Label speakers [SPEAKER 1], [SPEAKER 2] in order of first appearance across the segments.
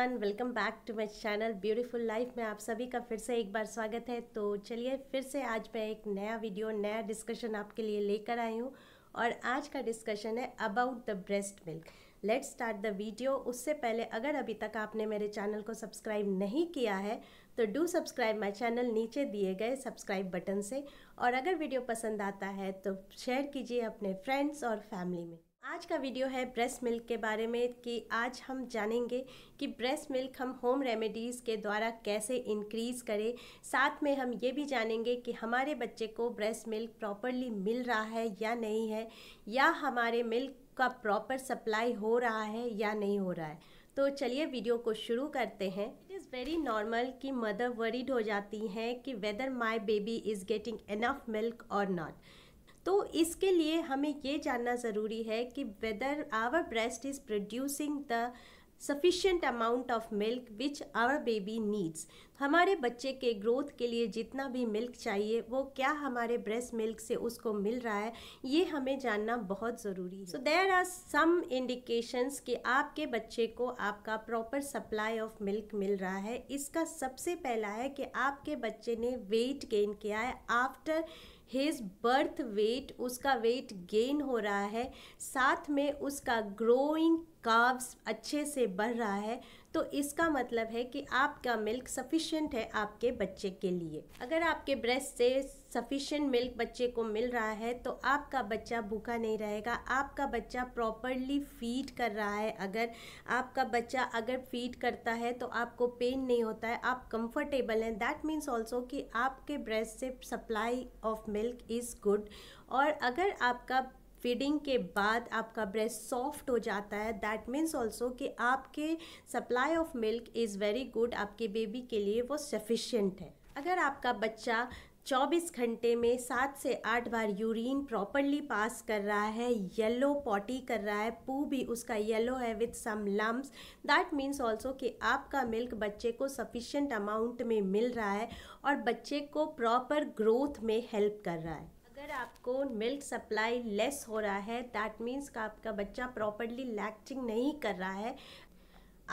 [SPEAKER 1] Everyone welcome back to my channel beautiful life में आप सभी का फिर से एक बार स्वागत है तो चलिए फिर से आज मैं एक नया वीडियो नया डिस्कशन आपके लिए लेकर आई हूँ और आज का डिस्कशन है about the breast milk let's start the video उससे पहले अगर अभी तक आपने मेरे चैनल को सब्सक्राइब नहीं किया है तो डू सब्सक्राइब माई चैनल नीचे दिए गए सब्सक्राइब बटन से और अगर वीडियो पसंद आता है तो शेयर कीजिए अपने फ्रेंड्स और फैमिली में आज का वीडियो है ब्रेस्ट मिल्क के बारे में कि आज हम जानेंगे कि ब्रेस्ट मिल्क हम होम रेमेडीज़ के द्वारा कैसे इंक्रीज़ करें साथ में हम ये भी जानेंगे कि हमारे बच्चे को ब्रेस्ट मिल्क प्रॉपरली मिल रहा है या नहीं है या हमारे मिल्क का प्रॉपर सप्लाई हो रहा है या नहीं हो रहा है तो चलिए वीडियो को शुरू करते हैं इट इज़ वेरी नॉर्मल कि मदर वरीड हो जाती हैं कि whether my baby is getting enough milk और नॉट तो इसके लिए हमें ये जानना ज़रूरी है कि whether our breast is producing the sufficient amount of milk which our baby needs हमारे बच्चे के ग्रोथ के लिए जितना भी मिल्क चाहिए वो क्या हमारे ब्रेस्ट मिल्क से उसको मिल रहा है ये हमें जानना बहुत ज़रूरी है सो देर आर सम इंडिकेशंस कि आपके बच्चे को आपका प्रॉपर सप्लाई ऑफ मिल्क मिल रहा है इसका सबसे पहला है कि आपके बच्चे ने वेट गेन किया है आफ्टर हिज बर्थ वेट उसका वेट गेन हो रहा है साथ में उसका ग्रोइंग काव्स अच्छे से बढ़ रहा है तो इसका मतलब है कि आपका मिल्क सफिशिएंट है आपके बच्चे के लिए अगर आपके ब्रेस्ट से सफिशिएंट मिल्क बच्चे को मिल रहा है तो आपका बच्चा भूखा नहीं रहेगा आपका बच्चा प्रॉपरली फीड कर रहा है अगर आपका बच्चा अगर फीड करता है तो आपको पेन नहीं होता है आप कंफर्टेबल हैं दैट मीन्स ऑल्सो कि आपके ब्रेस्ट से supply of milk is good और अगर आपका फीडिंग के बाद आपका ब्रेस्ट सॉफ्ट हो जाता है दैट मीन्स ऑल्सो कि आपके supply of milk is very good आपके बेबी के लिए वो सफिशेंट है अगर आपका बच्चा 24 घंटे में सात से आठ बार यूरिन प्रॉपरली पास कर रहा है येलो पॉटी कर रहा है पू भी उसका येलो है with some lump that means also कि आपका मिल्क बच्चे को सफिशेंट अमाउंट में मिल रहा है और बच्चे को प्रॉपर ग्रोथ में हेल्प कर रहा है अगर आपको मिल्क सप्लाई लेस हो रहा है दैट मीन्स का आपका बच्चा प्रॉपरली लैक्टिंग नहीं कर रहा है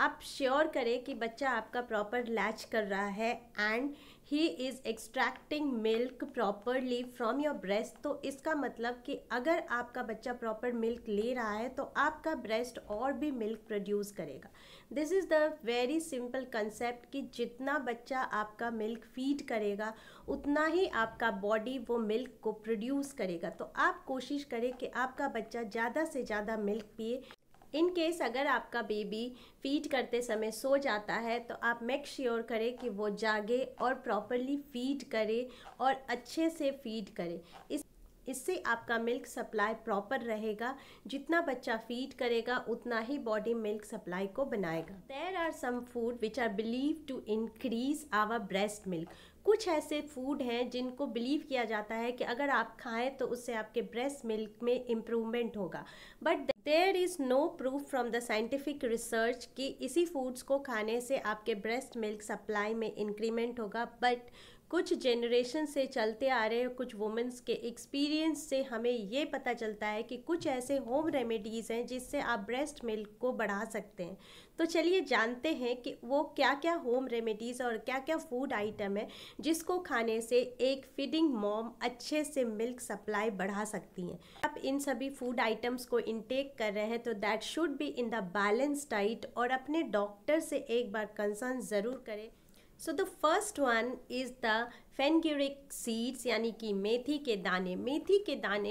[SPEAKER 1] आप श्योर करें कि बच्चा आपका प्रॉपर लैच कर रहा है and he is extracting milk properly from your breast तो इसका मतलब कि अगर आपका बच्चा प्रॉपर मिल्क ले रहा है तो आपका ब्रेस्ट और भी मिल्क प्रोड्यूस करेगा this is the very simple concept कि जितना बच्चा आपका मिल्क फीड करेगा उतना ही आपका बॉडी वो मिल्क को प्रोड्यूस करेगा तो आप कोशिश करें कि आपका बच्चा ज़्यादा से ज़्यादा मिल्क पिए इन केस अगर आपका बेबी फीड करते समय सो जाता है तो आप मेक श्योर sure करें कि वो जागे और प्रॉपरली फीड करे और अच्छे से फीड करे इस इससे आपका मिल्क सप्लाई प्रॉपर रहेगा जितना बच्चा फीड करेगा उतना ही बॉडी मिल्क सप्लाई को बनाएगा there are some food which are believe to increase our breast milk कुछ ऐसे फूड हैं जिनको बिलीव किया जाता है कि अगर आप खाएं तो उससे आपके ब्रेस्ट मिल्क में इम्प्रूवमेंट होगा but there is no proof from the scientific research कि इसी फूड्स को खाने से आपके ब्रेस्ट मिल्क सप्लाई में इंक्रीमेंट होगा बट कुछ जेनरेशन से चलते आ रहे कुछ वुमेंस के एक्सपीरियंस से हमें ये पता चलता है कि कुछ ऐसे होम रेमेडीज़ हैं जिससे आप ब्रेस्ट मिल्क को बढ़ा सकते हैं तो चलिए जानते हैं कि वो क्या क्या होम रेमेडीज़ और क्या क्या फूड आइटम है जिसको खाने से एक फीडिंग मॉम अच्छे से मिल्क सप्लाई बढ़ा सकती हैं आप इन सभी फूड आइटम्स को इनटेक कर रहे हैं तो that should be in the balance diet और अपने डॉक्टर से एक बार कंसर्न ज़रूर करें So the first one is the fenugreek seeds यानी कि मेथी के दाने मेथी के दाने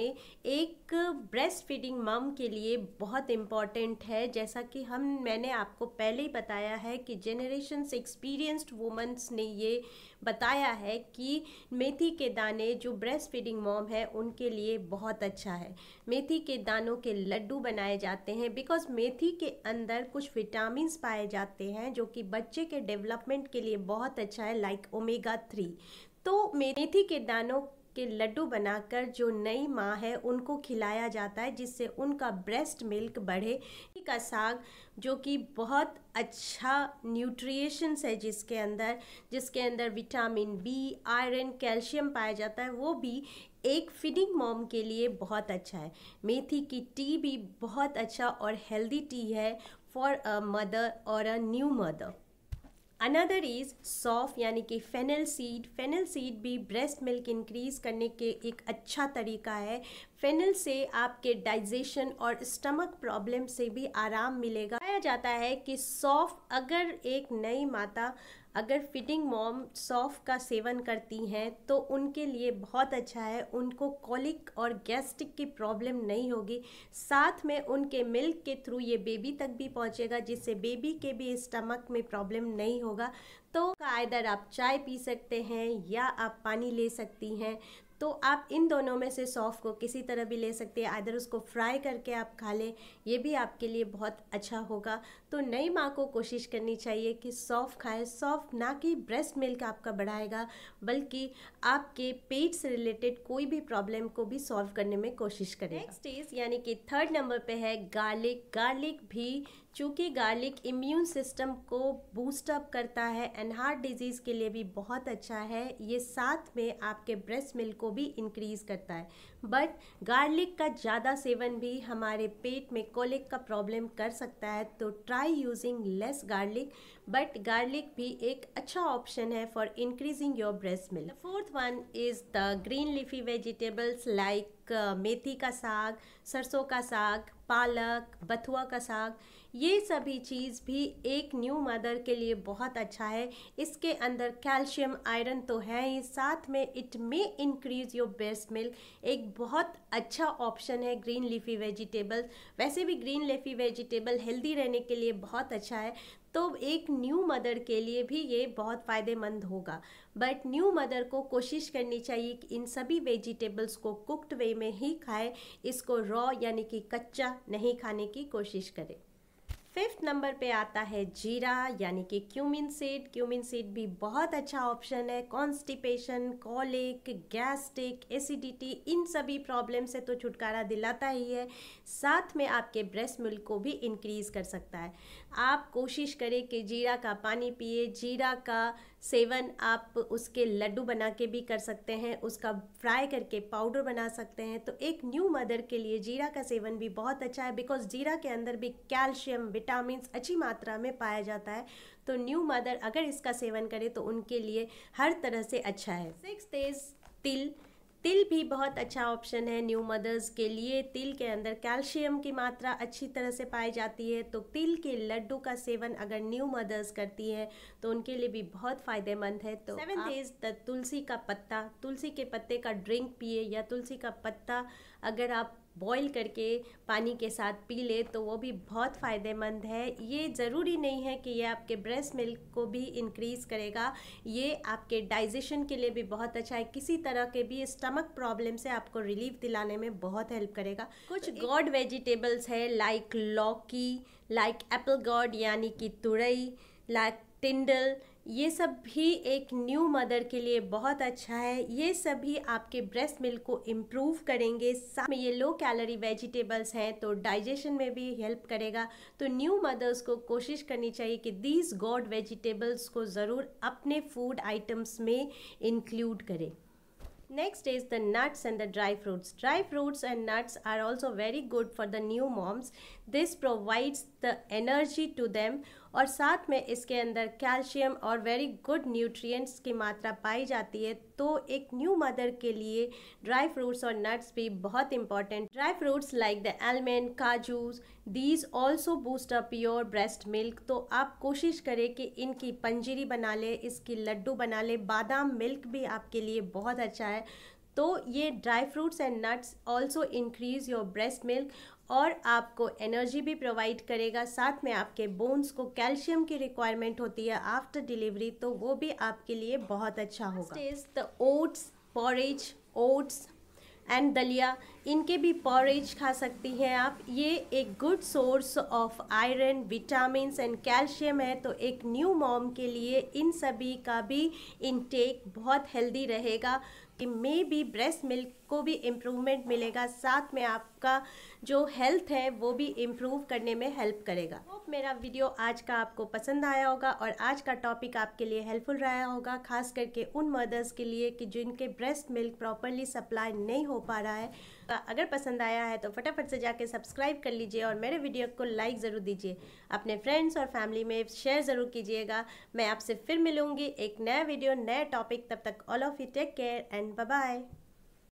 [SPEAKER 1] एक ब्रेस्ट फीडिंग मम के लिए बहुत इम्पॉर्टेंट है जैसा कि हम मैंने आपको पहले ही बताया है कि जेनरेशन एक्सपीरियंस्ड वुमेंस ने ये बताया है कि मेथी के दाने जो ब्रेस्ट फीडिंग मॉम है उनके लिए बहुत अच्छा है मेथी के दानों के लड्डू बनाए जाते हैं बिकॉज मेथी के अंदर कुछ विटामिन पाए जाते हैं जो कि बच्चे के डेवलपमेंट के लिए बहुत अच्छा है लाइक ओमेगा थ्री तो मेथी के दानों के लड्डू बनाकर जो नई माँ है उनको खिलाया जाता है जिससे उनका ब्रेस्ट मिल्क बढ़े का साग जो कि बहुत अच्छा न्यूट्रिएशंस है जिसके अंदर जिसके अंदर विटामिन बी आयरन कैल्शियम पाया जाता है वो भी एक फीडिंग मॉम के लिए बहुत अच्छा है मेथी की टी भी बहुत अच्छा और हेल्दी टी है फॉर अ मदर और a new mother another is सॉफ यानी कि फेनल सीड फेनल सीड भी ब्रेस्ट मिल्क इंक्रीज़ करने के एक अच्छा तरीका है फेनल से आपके डाइजेशन और स्टमक प्रॉब्लम से भी आराम मिलेगा कहा जाता है कि सॉफ अगर एक नई माता अगर फिटिंग मॉम सौफ का सेवन करती हैं तो उनके लिए बहुत अच्छा है उनको कॉलिक और गैस्ट्रिक की प्रॉब्लम नहीं होगी साथ में उनके मिल्क के थ्रू ये बेबी तक भी पहुंचेगा जिससे बेबी के भी स्टमक में प्रॉब्लम नहीं होगा तो आइदर आप चाय पी सकते हैं या आप पानी ले सकती हैं तो आप इन दोनों में से सौफ़ को किसी तरह भी ले सकते हैं आधर उसको फ्राई करके आप खा लें ये भी आपके लिए बहुत अच्छा होगा तो नई माँ को कोशिश करनी चाहिए कि सौफ़ खाए सौफ़ ना कि ब्रेस्ट मिल्क आपका बढ़ाएगा बल्कि आपके पेट से रिलेटेड कोई भी प्रॉब्लम को भी सॉल्व करने में कोशिश करें नेक्स्ट इज़ यानी कि थर्ड नंबर पर है गार्लिक गार्लिक भी चूँकि गार्लिक इम्यून सिस्टम को बूस्टअप करता है एंड हार्ट डिजीज़ के लिए भी बहुत अच्छा है ये साथ में आपके ब्रेस्ट मिल्क को को भी इंक्रीज़ करता है बट गार्लिक का ज़्यादा सेवन भी हमारे पेट में कोलिक का प्रॉब्लम कर सकता है तो try using less garlic but garlic भी एक अच्छा ऑप्शन है for increasing your breast milk fourth one is the green leafy vegetables like मेथी का साग सरसों का साग पालक बथुआ का साग ये सभी चीज़ भी एक न्यू मदर के लिए बहुत अच्छा है इसके अंदर कैल्शियम आयरन तो है ही साथ में it may increase your breast milk एक बहुत अच्छा ऑप्शन है ग्रीन लीफी वेजिटेबल्स वैसे भी ग्रीन लीफी वेजिटेबल हेल्दी रहने के लिए बहुत अच्छा है तो एक न्यू मदर के लिए भी ये बहुत फ़ायदेमंद होगा बट न्यू मदर को कोशिश करनी चाहिए कि इन सभी वेजिटेबल्स को कुक्ड वे में ही खाए इसको रॉ यानी कि कच्चा नहीं खाने की कोशिश करें फिफ्थ नंबर पे आता है जीरा यानी कि क्यूमिन सीड क्यूमिन सीड भी बहुत अच्छा ऑप्शन है कॉन्स्टिपेशन कॉलिक गैस्ट्रिक एसिडिटी इन सभी प्रॉब्लम से तो छुटकारा दिलाता ही है साथ में आपके ब्रेस्ट मिल्क को भी इंक्रीज़ कर सकता है आप कोशिश करें कि जीरा का पानी पिए जीरा का सेवन आप उसके लड्डू बना के भी कर सकते हैं उसका फ्राई करके पाउडर बना सकते हैं तो एक न्यू मदर के लिए जीरा का सेवन भी बहुत अच्छा है बिकॉज जीरा के अंदर भी कैल्शियम विटामिन अच्छी मात्रा में पाया जाता है तो न्यू मदर अगर इसका सेवन करे तो उनके लिए हर तरह से अच्छा है सिक्स डेज तिल तिल भी बहुत अच्छा ऑप्शन है न्यू मदर्स के लिए तिल के अंदर कैल्शियम की मात्रा अच्छी तरह से पाई जाती है तो तिल के लड्डू का सेवन अगर न्यू मदर्स करती हैं तो उनके लिए भी बहुत फ़ायदेमंद है तो सेवन डेज द तुलसी का पत्ता तुलसी के पत्ते का ड्रिंक पिए या तुलसी का पत्ता अगर आप बॉईल करके पानी के साथ पी ले तो वो भी बहुत फ़ायदेमंद है ये ज़रूरी नहीं है कि ये आपके ब्रेस्ट मिल्क को भी इंक्रीज़ करेगा ये आपके डाइजेशन के लिए भी बहुत अच्छा है किसी तरह के भी स्टमक स्टमक प्रॉब्लम से आपको रिलीफ दिलाने में बहुत हेल्प करेगा तो कुछ गॉड वेजिटेबल्स है लाइक लौकी लाइक एप्पल गॉड यानी कि तुरई लाइक टिंडल ये सब भी एक न्यू मदर के लिए बहुत अच्छा है ये सभी आपके ब्रेस्ट मिल्क को इम्प्रूव करेंगे साथ में ये लो कैलोरी वेजिटेबल्स हैं तो डाइजेशन में भी हेल्प करेगा तो न्यू मदर्स को कोशिश करनी चाहिए कि दीज गॉड वेजिटेबल्स को ज़रूर अपने फूड आइटम्स में इंक्लूड करें Next is the nuts and the dry fruits. Dry fruits and nuts are also very good for the new moms. This provides the energy to them और साथ में इसके अंदर कैल्शियम और वेरी गुड न्यूट्रिएंट्स की मात्रा पाई जाती है तो एक न्यू मदर के लिए ड्राई फ्रूट्स और नट्स भी बहुत important dry fruits like the almond काजूस these also boost up your breast milk तो आप कोशिश करें कि इनकी पंजीरी बना लें इसकी लड्डू बना लें बादाम मिल्क भी आपके लिए बहुत अच्छा है तो ये dry fruits and nuts also increase your breast milk और आपको एनर्जी भी प्रोवाइड करेगा साथ में आपके बोन्स को कैल्शियम की रिक्वायरमेंट होती है आफ्टर डिलीवरी तो वो भी आपके लिए बहुत अच्छा होगा is the oats porridge oats and dalia इनके भी पॉरेज खा सकती हैं आप ये एक good source of iron vitamin and calcium है तो एक न्यू मॉम के लिए इन सभी का भी इनटेक बहुत हेल्दी रहेगा कि मे भी ब्रेस्ट मिल्क को भी इम्प्रूवमेंट मिलेगा साथ में आपका जो हेल्थ है वो भी इम्प्रूव करने में हेल्प करेगा होप मेरा वीडियो आज का आपको पसंद आया होगा और आज का टॉपिक आपके लिए हेल्पफुल रहा होगा खास करके उन मदर्स के लिए कि जिनके ब्रेस्ट मिल्क प्रॉपरली सप्लाई नहीं हो पा रहा है अगर पसंद आया है तो फटाफट से जाके सब्सक्राइब कर लीजिए और मेरे वीडियो को लाइक ज़रूर दीजिए अपने फ्रेंड्स और फैमिली में शेयर ज़रूर कीजिएगा मैं आपसे फिर मिलूँगी एक नया वीडियो नए टॉपिक तब तक all of you take care and bye